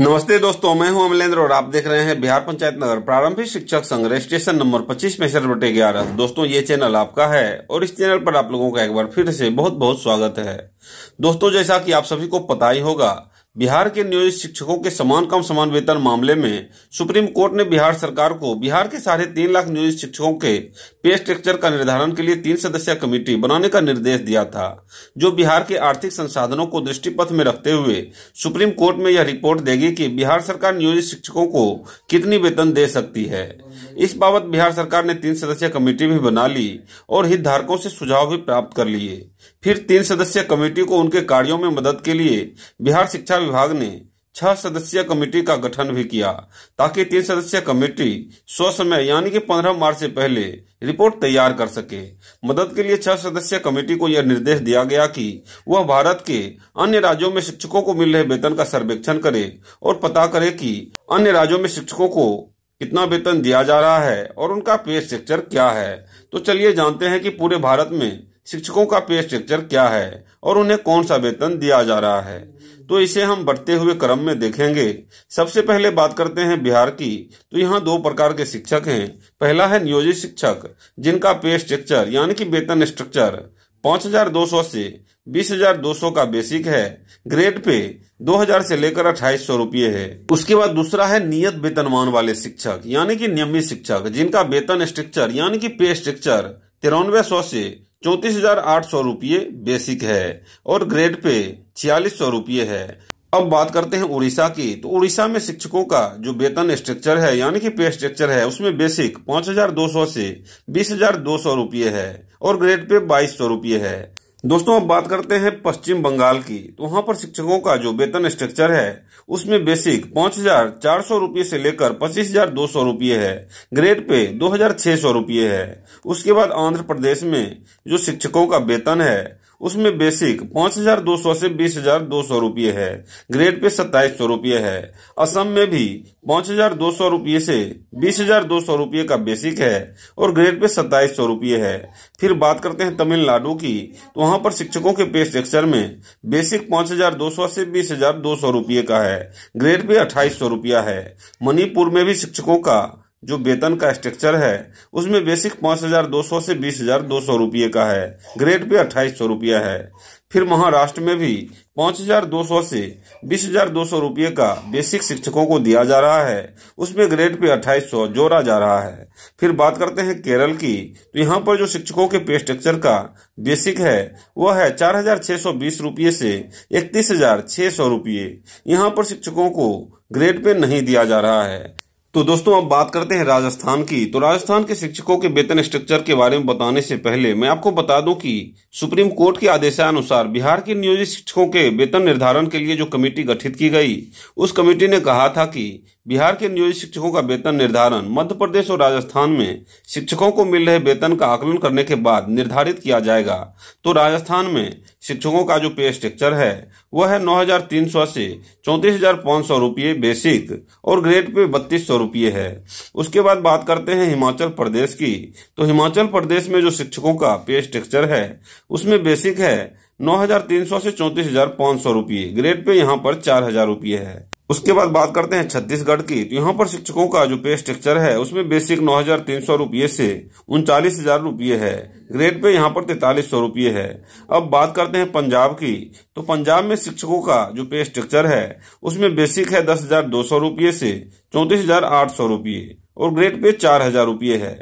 नमस्ते दोस्तों मैं हूं अमलेंद्र और आप देख रहे हैं बिहार पंचायत नगर प्रारंभिक शिक्षक संघ रजिस्ट्रेशन नंबर 25 में सर बटे ग्यारह दोस्तों ये चैनल आपका है और इस चैनल पर आप लोगों का एक बार फिर से बहुत बहुत स्वागत है दोस्तों जैसा कि आप सभी को पता ही होगा बिहार के नियोजित शिक्षकों के समान कम समान वेतन मामले में सुप्रीम कोर्ट ने बिहार सरकार को बिहार के साढ़े तीन लाख नियोजित शिक्षकों के पे स्ट्रक्चर का निर्धारण के लिए तीन सदस्य कमेटी बनाने का निर्देश दिया था जो बिहार के आर्थिक संसाधनों को दृष्टिपथ में रखते हुए सुप्रीम कोर्ट में यह रिपोर्ट देगी कि बिहार सरकार नियोजित शिक्षकों को कितनी वेतन दे सकती है इस बाबत बिहार सरकार ने तीन सदस्य कमेटी भी बना ली और हितधारकों से सुझाव भी प्राप्त कर लिए फिर तीन सदस्य कमेटी को उनके कार्यों में मदद के लिए बिहार शिक्षा विभाग ने छह सदस्य कमेटी का गठन भी किया ताकि तीन सदस्यीय कमेटी समय यानी कि 15 मार्च से पहले रिपोर्ट तैयार कर सके मदद के लिए छह सदस्य कमेटी को यह निर्देश दिया गया कि वह भारत के अन्य राज्यों में शिक्षकों को मिल रहे वेतन का सर्वेक्षण करे और पता करे कि अन्य राज्यों में शिक्षकों को कितना वेतन दिया जा रहा है और उनका पे स्ट्रक्चर क्या है तो चलिए जानते हैं कि पूरे भारत में शिक्षकों का पे स्ट्रक्चर क्या है और उन्हें कौन सा वेतन दिया जा रहा है तो इसे हम बढ़ते हुए क्रम में देखेंगे सबसे पहले बात करते हैं बिहार की तो यहाँ दो प्रकार के शिक्षक हैं पहला है नियोजित शिक्षक जिनका पे स्ट्रक्चर यानी कि वेतन स्ट्रक्चर 5200 हजार दो सौ से बीस हजार दो सौ का बेसिक है ग्रेड पे दो हजार से लेकर अट्ठाईस सौ रूपये है उसके बाद दूसरा है नियत वेतनमान वाले शिक्षक यानी कि नियमित शिक्षक जिनका वेतन स्ट्रक्चर यानी कि पे स्ट्रक्चर तिरानवे सौ से चौंतीस हजार आठ सौ रुपये बेसिक है और ग्रेड पे छियालीस सौ रुपये है अब बात करते हैं उड़ीसा की तो उड़ीसा में शिक्षकों का जो वेतन स्ट्रक्चर है यानी कि पे स्ट्रक्चर है उसमें बेसिक 5,200 से 20,200 रुपये है और ग्रेड पे बाईस सौ रुपये है दोस्तों अब बात करते हैं पश्चिम बंगाल की तो वहां पर शिक्षकों का जो वेतन स्ट्रक्चर है उसमें बेसिक पांच हजार चार सौ रूपये से लेकर पच्चीस हजार दो सौ रूपये है ग्रेड पे दो हजार छह सौ रूपये है उसके बाद आंध्र प्रदेश में जो शिक्षकों का वेतन है उसमें बेसिक पांच हजार दो सौ से बीस हजार दो सौ रूपये है ग्रेड पे सत्ताईस सौ रूपये है असम में भी पांच हजार दो सौ रूपये से बीस हजार दो सौ रूपये का बेसिक है और ग्रेड पे सत्ताईस सौ रूपये है फिर बात करते हैं तमिलनाडु की तो वहां पर शिक्षकों के पे स्ट्रक्चर में बेसिक पांच हजार दो सौ से बीस हजार दो सौ रूपये का है ग्रेड पे अट्ठाईस सौ रूपया है मणिपुर में भी शिक्षकों का जो वेतन का स्ट्रक्चर है उसमें बेसिक पाँच हजार दो सौ से बीस हजार दो सौ रुपये का है ग्रेड पे अट्ठाईस सौ रुपया है फिर महाराष्ट्र में भी पाँच हजार दो सौ से बीस हजार दो सौ रुपये का बेसिक शिक्षकों को दिया जा रहा है उसमें ग्रेड पे अट्ठाईस सौ जोड़ा जा रहा है फिर बात करते हैं केरल की तो यहाँ पर जो शिक्षकों के पे स्ट्रक्चर का बेसिक है वह है चार हजार छः सौ बीस रुपये से इकतीस हजार छः सौ रुपये यहाँ पर शिक्षकों को ग्रेड पे नहीं दिया जा रहा है तो दोस्तों अब बात करते हैं राजस्थान की तो राजस्थान के शिक्षकों के वेतन स्ट्रक्चर के बारे में बताने से पहले मैं आपको बता दूं कि सुप्रीम कोर्ट के आदेशानुसार बिहार के नियोजित शिक्षकों के वेतन निर्धारण के लिए जो कमेटी गठित की गई उस कमेटी ने कहा था कि बिहार के नियोजित शिक्षकों का वेतन निर्धारण मध्य प्रदेश और राजस्थान में शिक्षकों को मिल रहे वेतन का आकलन करने के बाद निर्धारित किया जाएगा तो राजस्थान में शिक्षकों का जो पे स्ट्रक्चर है वह है नौ हजार तीन सौ से चौंतीस हजार पाँच सौ रुपये बेसिक और ग्रेड पे बत्तीस सौ रुपये है उसके बाद बात करते हैं हिमाचल प्रदेश की तो हिमाचल प्रदेश में जो शिक्षकों का पे स्ट्रक्चर है उसमें बेसिक है नौ हजार तीन सौ से चौंतीस हजार पाँच सौ रुपये ग्रेड पे यहाँ पर चार हजार रुपये है उसके बाद बात करते हैं छत्तीसगढ़ की तो यहाँ पर शिक्षकों का जो पे स्ट्रक्चर है उसमें बेसिक नौ हजार तीन सौ रूपये से उनचालीस हजार रूपये है ग्रेड पे यहाँ पर तैतालीस सौ रूपये है अब बात करते हैं पंजाब की तो पंजाब में शिक्षकों का जो पे स्ट्रक्चर है उसमें बेसिक है दस हजार दो सौ रूपये से चौतीस हजार आठ सौ रूपये और ग्रेड पे चार हजार रूपये है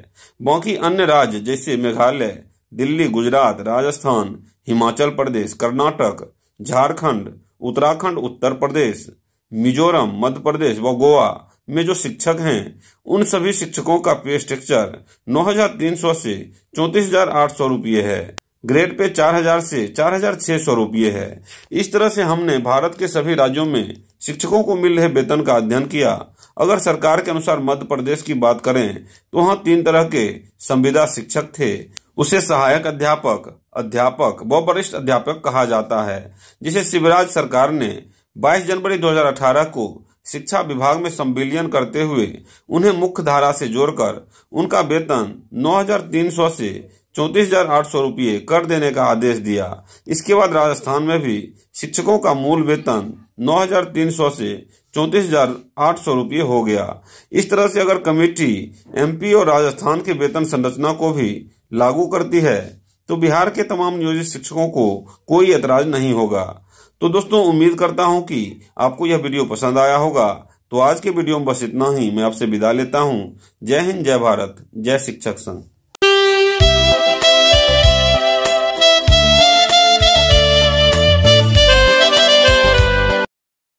बाकी अन्य राज्य जैसे मेघालय दिल्ली गुजरात राजस्थान हिमाचल प्रदेश कर्नाटक झारखंड उत्तराखंड उत्तर प्रदेश मिजोरम मध्य प्रदेश व गोवा में जो शिक्षक हैं उन सभी शिक्षकों का पे स्ट्रक्चर 9,300 से चौंतीस हजार आठ सौ रूपये है ग्रेड पे 4,000 से 4,600 रूपये है इस तरह से हमने भारत के सभी राज्यों में शिक्षकों को मिल रहे वेतन का अध्ययन किया अगर सरकार के अनुसार मध्य प्रदेश की बात करें तो वहाँ तीन तरह के संविदा शिक्षक थे उसे सहायक अध्यापक अध्यापक व वरिष्ठ अध्यापक कहा जाता है जिसे शिवराज सरकार ने 22 जनवरी 2018 को शिक्षा विभाग में संविलियन करते हुए उन्हें मुख्य धारा से जोड़कर उनका वेतन 9,300 से चौतीस हजार आठ सौ कर देने का आदेश दिया इसके बाद राजस्थान में भी शिक्षकों का मूल वेतन 9,300 से चौंतीस हजार आठ सौ हो गया इस तरह से अगर कमेटी एमपी और राजस्थान के वेतन संरचना को भी लागू करती है तो बिहार के तमाम नियोजित शिक्षकों को कोई ऐतराज नहीं होगा तो दोस्तों उम्मीद करता हूं कि आपको यह वीडियो पसंद आया होगा तो आज के वीडियो में बस इतना ही मैं आपसे विदा लेता हूं जय हिंद जय भारत जय शिक्षक संघ